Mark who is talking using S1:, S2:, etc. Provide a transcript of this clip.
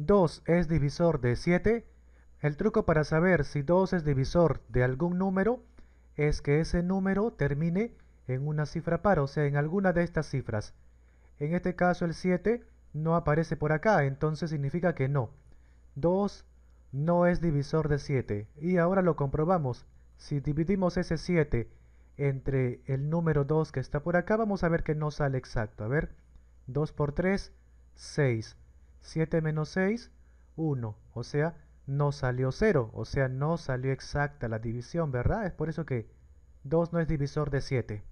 S1: 2 es divisor de 7, el truco para saber si 2 es divisor de algún número es que ese número termine en una cifra par, o sea, en alguna de estas cifras. En este caso el 7 no aparece por acá, entonces significa que no. 2 no es divisor de 7. Y ahora lo comprobamos. Si dividimos ese 7 entre el número 2 que está por acá, vamos a ver que no sale exacto. A ver, 2 por 3, 6. 7 menos 6, 1. O sea, no salió 0. O sea, no salió exacta la división, ¿verdad? Es por eso que 2 no es divisor de 7.